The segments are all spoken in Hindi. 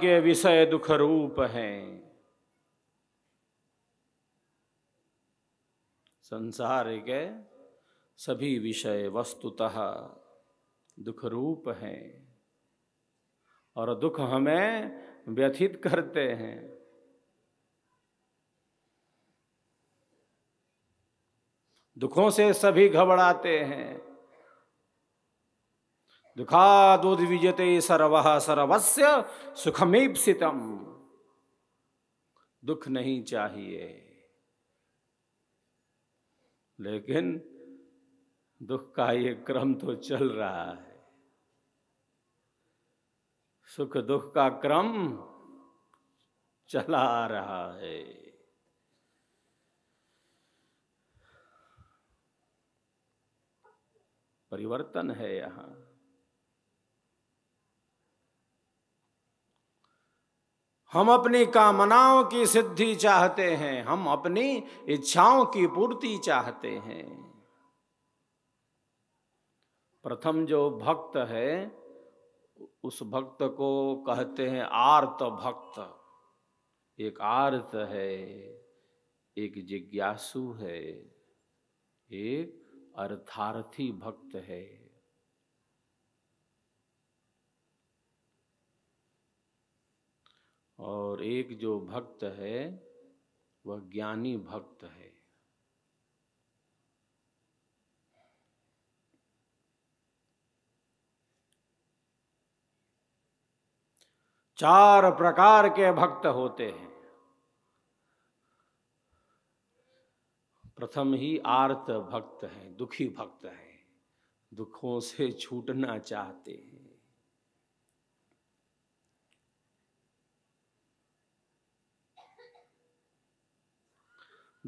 के विषय दुख रूप हैं संसार के सभी विषय वस्तुतः दुख रूप हैं और दुख हमें व्यथित करते हैं दुखों से सभी घबराते हैं दुखादुद्विजते सर्व सर्वस्य सुखमेप्सितम दुख नहीं चाहिए लेकिन दुख का ये क्रम तो चल रहा है सुख दुख का क्रम चला आ रहा है परिवर्तन है यहां हम अपनी कामनाओं की सिद्धि चाहते हैं हम अपनी इच्छाओं की पूर्ति चाहते हैं प्रथम जो भक्त है उस भक्त को कहते हैं आर्त भक्त एक आर्त है एक जिज्ञासु है एक अर्थार्थी भक्त है और एक जो भक्त है वह ज्ञानी भक्त है चार प्रकार के भक्त होते हैं प्रथम ही आर्त भक्त है दुखी भक्त है दुखों से छूटना चाहते हैं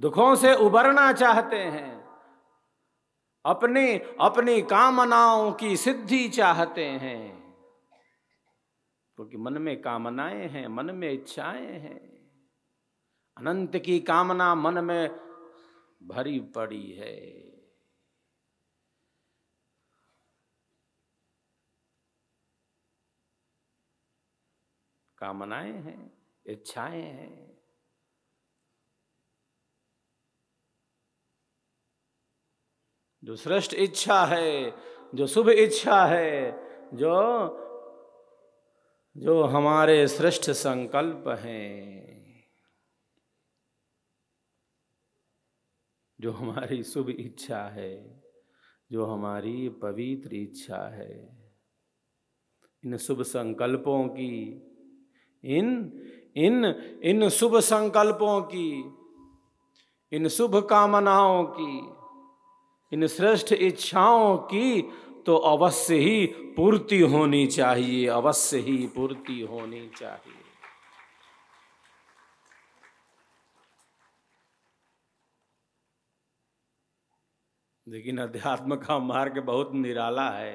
दुखों से उबरना चाहते हैं अपनी अपनी कामनाओं की सिद्धि चाहते हैं क्योंकि तो मन में कामनाएं हैं मन में इच्छाएं हैं अनंत की कामना मन में भरी पड़ी है कामनाएं हैं इच्छाएं हैं जो श्रेष्ठ इच्छा है जो शुभ इच्छा है जो जो हमारे श्रेष्ठ संकल्प हैं जो हमारी शुभ इच्छा है जो हमारी पवित्र इच्छा है इन शुभ संकल्पों की इन इन इन शुभ संकल्पों की इन शुभ कामनाओं की इन श्रेष्ठ इच्छाओं की तो अवश्य ही पूर्ति होनी चाहिए अवश्य ही पूर्ति होनी चाहिए लेकिन अध्यात्म का मार्ग बहुत निराला है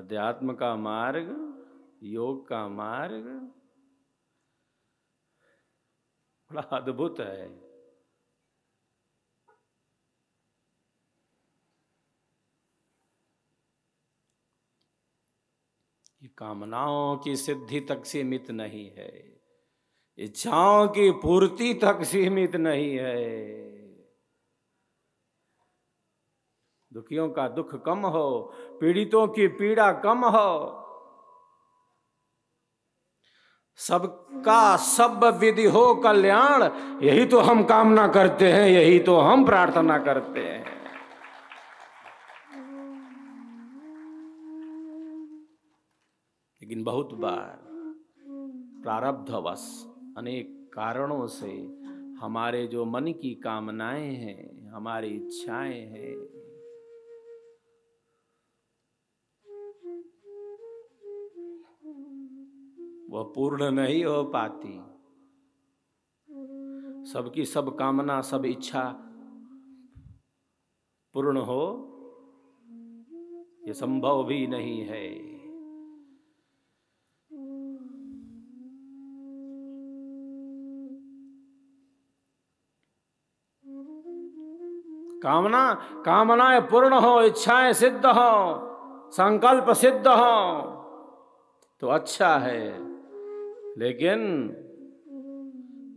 अध्यात्म का मार्ग योग का मार्ग बड़ा अद्भुत है कामनाओं की सिद्धि तक सीमित नहीं है इच्छाओं की पूर्ति तक सीमित नहीं है दुखियों का दुख कम हो पीड़ितों की पीड़ा कम हो सबका सब विधि हो कल्याण यही तो हम कामना करते हैं यही तो हम प्रार्थना करते हैं लेकिन बहुत बार प्रारब्धवश अनेक कारणों से हमारे जो मन की कामनाएं हैं हमारी इच्छाएं हैं वह पूर्ण नहीं हो पाती सबकी सब कामना सब इच्छा पूर्ण हो ये संभव भी नहीं है कामना कामनाएं पूर्ण हो इच्छाएं सिद्ध हो संकल्प सिद्ध हो तो अच्छा है लेकिन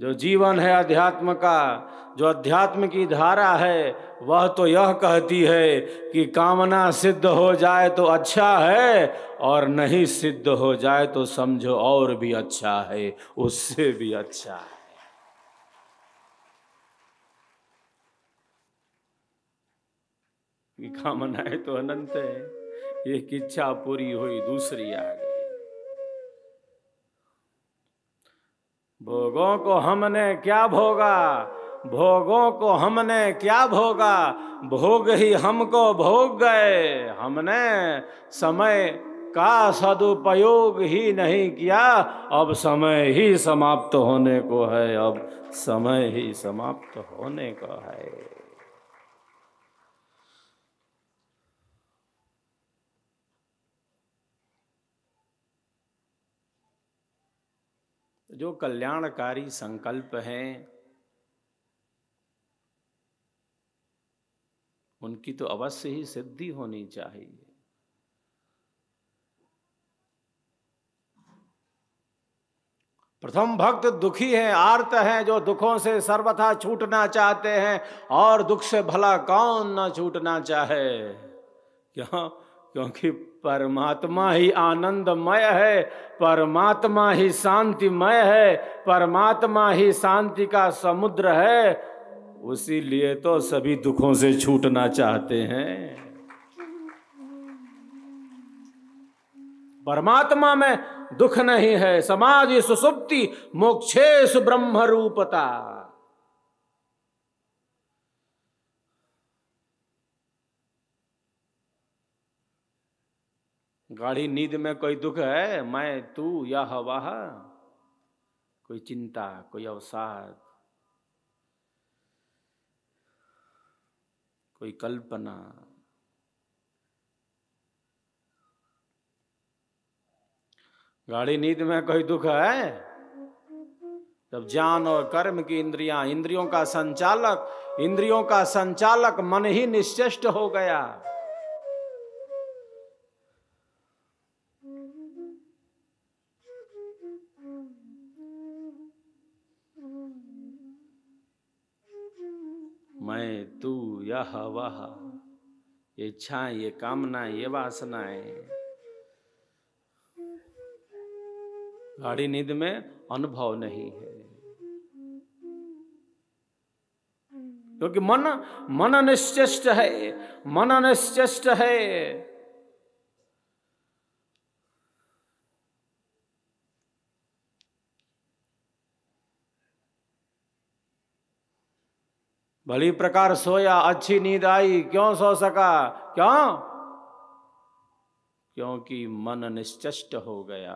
जो जीवन है अध्यात्म का जो अध्यात्म की धारा है वह तो यह कहती है कि कामना सिद्ध हो जाए तो अच्छा है और नहीं सिद्ध हो जाए तो समझो और भी अच्छा है उससे भी अच्छा है कि है तो अनंत है एक इच्छा पूरी हुई दूसरी आ गई भोगों को हमने क्या भोगा भोगों को हमने क्या भोगा भोग ही हमको भोग गए हमने समय का सदुपयोग ही नहीं किया अब समय ही समाप्त होने को है अब समय ही समाप्त होने को है जो कल्याणकारी संकल्प हैं उनकी तो अवश्य ही सिद्धि होनी चाहिए प्रथम भक्त दुखी है आर्त है जो दुखों से सर्वथा छूटना चाहते हैं और दुख से भला कौन ना छूटना चाहे क्यों क्योंकि परमात्मा ही आनंदमय है परमात्मा ही शांतिमय है परमात्मा ही शांति का समुद्र है उसी लिए तो सभी दुखों से छूटना चाहते हैं परमात्मा में दुख नहीं है समाधि सुसुप्ति मोक्षे सुब्रह्म रूपता गाढ़ी नींद में कोई दुख है मैं तू या हवा कोई चिंता कोई अवसाद कोई कल्पना गाढ़ी नींद में कोई दुख है जब ज्ञान और कर्म की इंद्रियां इंद्रियों का संचालक इंद्रियों का संचालक मन ही निश्चेष्ट हो गया यह वह ये इच्छा ये कामना ये वासनाएं गाढ़ी नींद में अनुभव नहीं है क्योंकि मन मन अनिश्चेष्ट है मन अनिश्चेष्ट है भली प्रकार सोया अच्छी नींद आई क्यों सो सका क्यों क्योंकि मन निश्चष्ट हो गया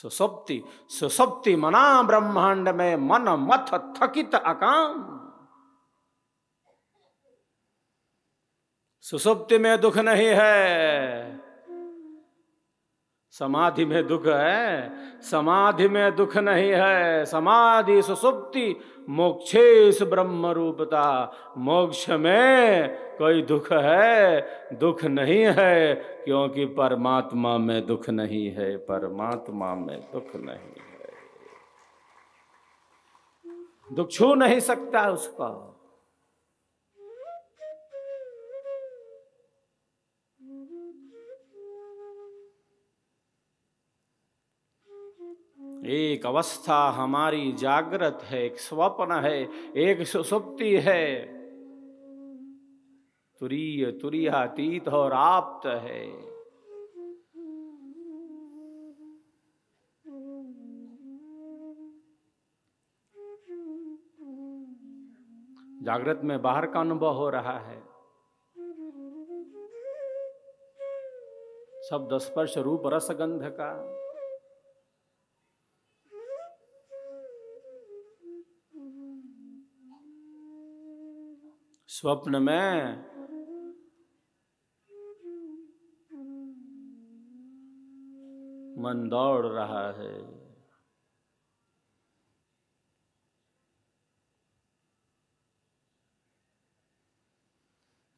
सुसुप्ति सुसुप्ति मना ब्रह्मांड में मन मथ थकित अकाम सुसुप्ति में दुख नहीं है समाधि में दुख है समाधि में दुख नहीं है समाधि सुसुप्ति मोक्षे इस ब्रह्म रूपता मोक्ष में कोई दुख है दुख नहीं है क्योंकि परमात्मा में दुख नहीं है परमात्मा में दुख नहीं है दुख छू नहीं सकता उसका एक अवस्था हमारी जागृत है एक स्वप्न है एक सुसुप्ति है तुरीय तुरीयातीत और आप्त है जागृत में बाहर का अनुभव हो रहा है शब्द स्पर्श रूप रसगंध का स्वप्न में मन दौड़ रहा है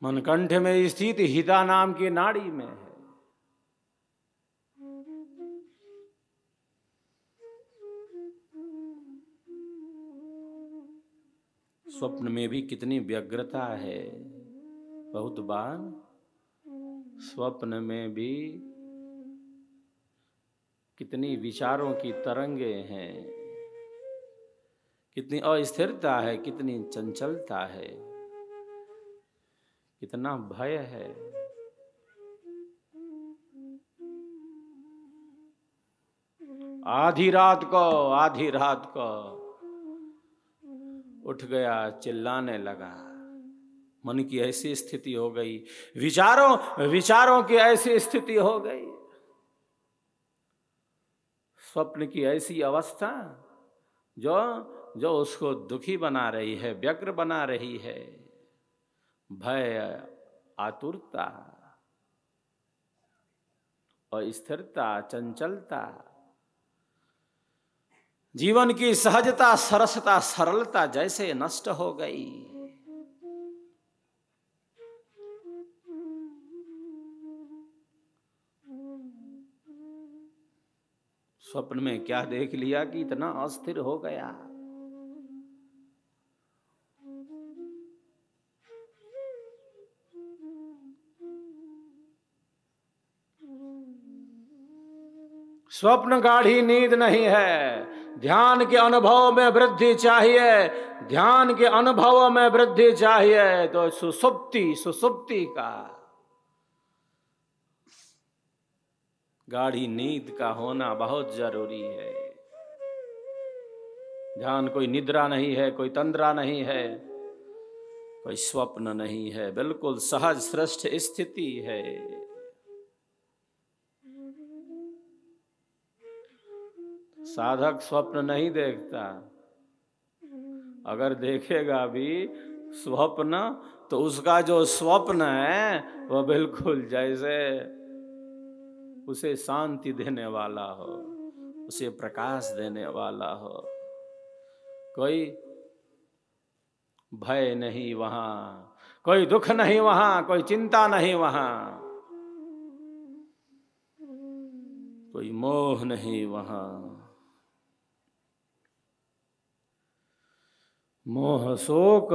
मन कंठ में स्थित हिता नाम की नाड़ी में है स्वप्न में भी कितनी व्यग्रता है बहुत बार स्वप्न में भी कितनी विचारों की तरंगे हैं कितनी अस्थिरता है कितनी चंचलता है कितना भय है आधी रात को आधी रात को उठ गया चिल्लाने लगा मन की ऐसी स्थिति हो गई विचारों विचारों की ऐसी स्थिति हो गई स्वप्न की ऐसी अवस्था जो जो उसको दुखी बना रही है व्यग्र बना रही है भय आतुरता अस्थिरता चंचलता जीवन की सहजता सरसता सरलता जैसे नष्ट हो गई स्वप्न में क्या देख लिया कि इतना अस्थिर हो गया स्वप्न गाढ़ी नींद नहीं है ध्यान के अनुभव में वृद्धि चाहिए ध्यान के अनुभव में वृद्धि चाहिए तो सुसुप्ति सुसुप्ति का गाढ़ी नींद का होना बहुत जरूरी है ध्यान कोई निद्रा नहीं है कोई तंद्रा नहीं है कोई स्वप्न नहीं है बिल्कुल सहज श्रेष्ठ स्थिति है साधक स्वप्न नहीं देखता अगर देखेगा भी स्वप्न तो उसका जो स्वप्न है वह बिल्कुल जैसे उसे शांति देने वाला हो उसे प्रकाश देने वाला हो कोई भय नहीं वहां कोई दुख नहीं वहां कोई चिंता नहीं वहां कोई मोह नहीं वहां मोह शोक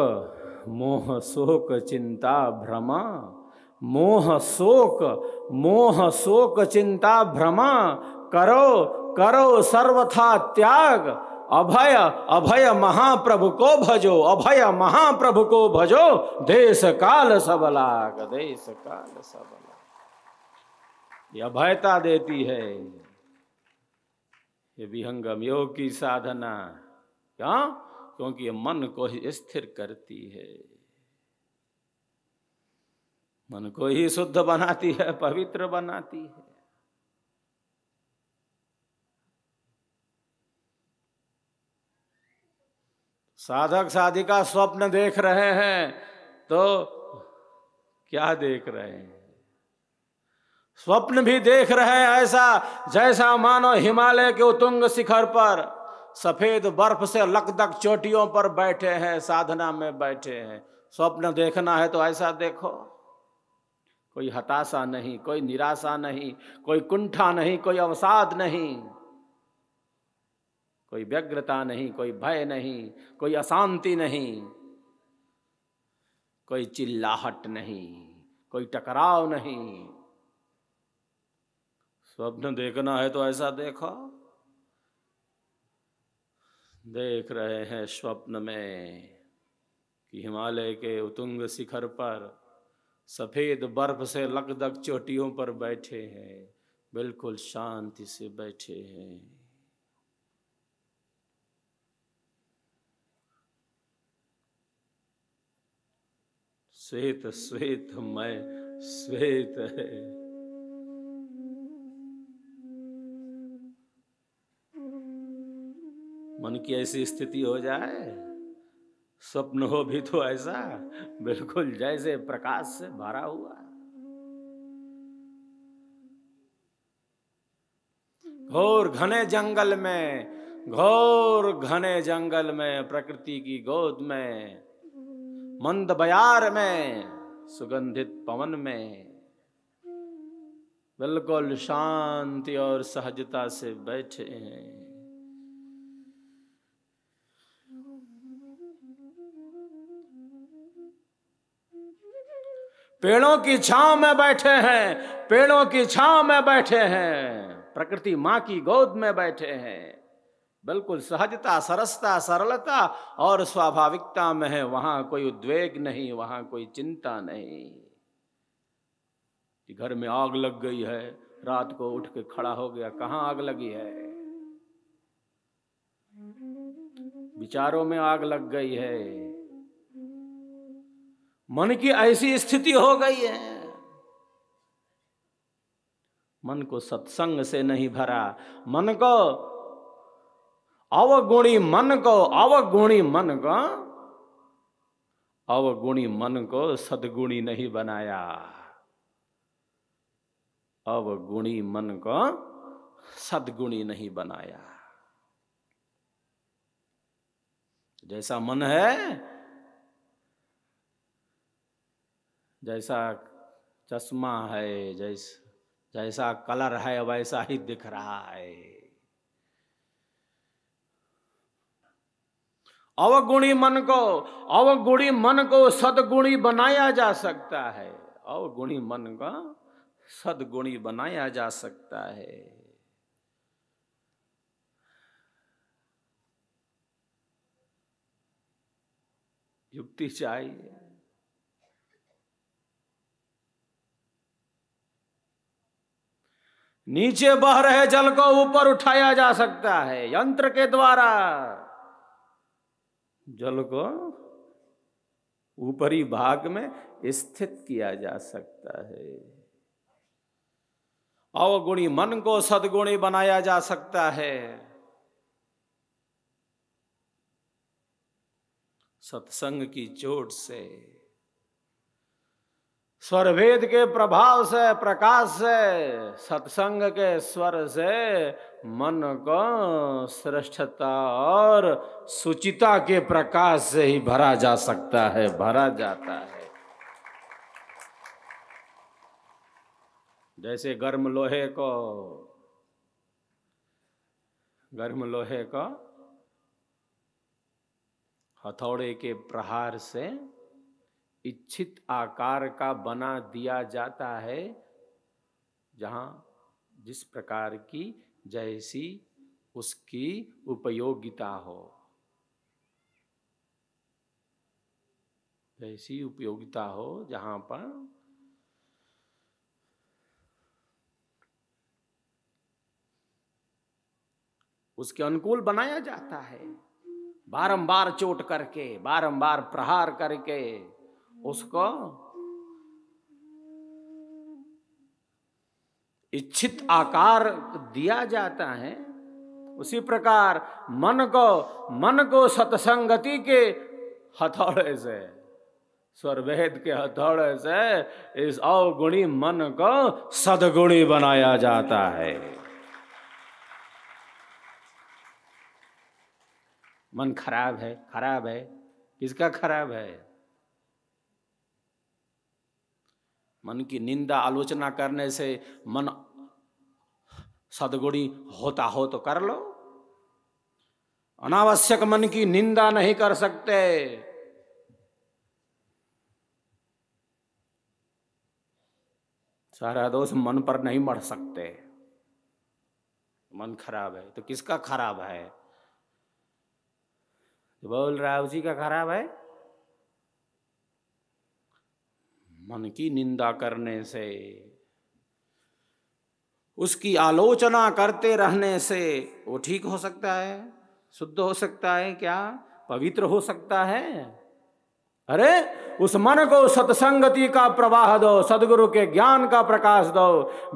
मोह शोक चिंता भ्रमा मोह शोक मोह शोक चिंता भ्रमा करो करो सर्वथा त्याग अभय अभय महाप्रभु को भजो अभय महाप्रभु को भजो देश काल सबलाग देश काल सबलाग ये अभयता देती है ये विहंगम योग की साधना क्या क्योंकि ये मन को ही स्थिर करती है मन को ही शुद्ध बनाती है पवित्र बनाती है साधक साधिका स्वप्न देख रहे हैं तो क्या देख रहे हैं स्वप्न भी देख रहे हैं ऐसा जैसा मानो हिमालय के उतुंग शिखर पर सफ़ेद बर्फ से लकदक चोटियों पर बैठे हैं साधना में बैठे हैं स्वप्न देखना है तो ऐसा देखो कोई हताशा नहीं कोई निराशा नहीं कोई कुंठा नहीं कोई अवसाद नहीं कोई व्यग्रता नहीं कोई भय नहीं कोई अशांति नहीं कोई चिल्लाहट नहीं कोई टकराव नहीं स्वप्न देखना है तो ऐसा देखो देख रहे हैं स्वप्न में कि हिमालय के उतुंग शिखर पर सफ़ेद बर्फ से लकदक चोटियों पर बैठे हैं बिल्कुल शांति से बैठे हैं श्वेत श्वेत मैं श्वेत है मन की ऐसी स्थिति हो जाए स्वप्न हो भी तो ऐसा बिल्कुल जैसे प्रकाश से भरा हुआ घोर घने जंगल में घोर घने जंगल में प्रकृति की गोद में मंद बयार में सुगंधित पवन में बिल्कुल शांति और सहजता से बैठे हैं पेड़ों की छांव में बैठे हैं पेड़ों की छांव में बैठे हैं प्रकृति माँ की गोद में बैठे हैं बिल्कुल सहजता सरसता सरलता और स्वाभाविकता में है वहां कोई उद्वेग नहीं वहां कोई चिंता नहीं कि घर में आग लग गई है रात को उठ के खड़ा हो गया कहा आग लगी है विचारों में आग लग गई है मन की ऐसी स्थिति हो गई है मन को सत्संग से नहीं भरा मन को अवगुणी मन को अवगुणी मन को अवगुणी मन को सदगुणी नहीं बनाया अवगुणी मन को सदगुणी नहीं बनाया जैसा मन है जैसा चश्मा है जैस जैसा कलर है वैसा ही दिख रहा है अवगुणी मन को अवगुणी मन को सदगुणी बनाया जा सकता है अवगुणी मन को सदगुणी बनाया जा सकता है युक्ति चाहिए नीचे बह रहे जल को ऊपर उठाया जा सकता है यंत्र के द्वारा जल को ऊपरी भाग में स्थित किया जा सकता है अवगुणी मन को सदगुणी बनाया जा सकता है सत्संग की चोट से स्वरभेद के प्रभाव से प्रकाश से सत्संग के स्वर से मन को श्रेष्ठता और सुचिता के प्रकाश से ही भरा जा सकता है भरा जाता है जैसे गर्म लोहे को गर्म लोहे को हथौड़े के प्रहार से इच्छित आकार का बना दिया जाता है जहाँ जिस प्रकार की जैसी उसकी उपयोगिता हो जैसी उपयोगिता हो जहाँ पर उसके अनुकूल बनाया जाता है बारंबार चोट करके बारंबार प्रहार करके उसको इच्छित आकार दिया जाता है उसी प्रकार मन को मन को सत्संगति के हथौड़े से स्वरभेद के हथौड़े से इस अवगुणी मन को सदगुणी बनाया जाता है मन खराब है खराब है किसका खराब है मन की निंदा आलोचना करने से मन सदगुणी होता हो तो कर लो अनावश्यक मन की निंदा नहीं कर सकते सारा दोष मन पर नहीं मर सकते मन खराब है तो किसका खराब है बोल रहा है उसी का खराब है मन की निंदा करने से उसकी आलोचना करते रहने से वो ठीक हो सकता है शुद्ध हो सकता है क्या पवित्र हो सकता है अरे उस मन को सत्संगति का प्रवाह दो सदगुरु के ज्ञान का प्रकाश दो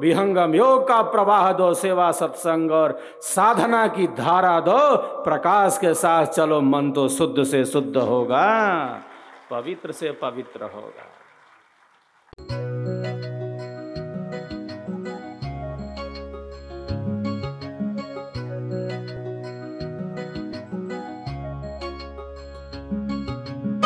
विहंगम योग का प्रवाह दो सेवा सत्संग और साधना की धारा दो प्रकाश के साथ चलो मन तो शुद्ध से शुद्ध होगा पवित्र से पवित्र होगा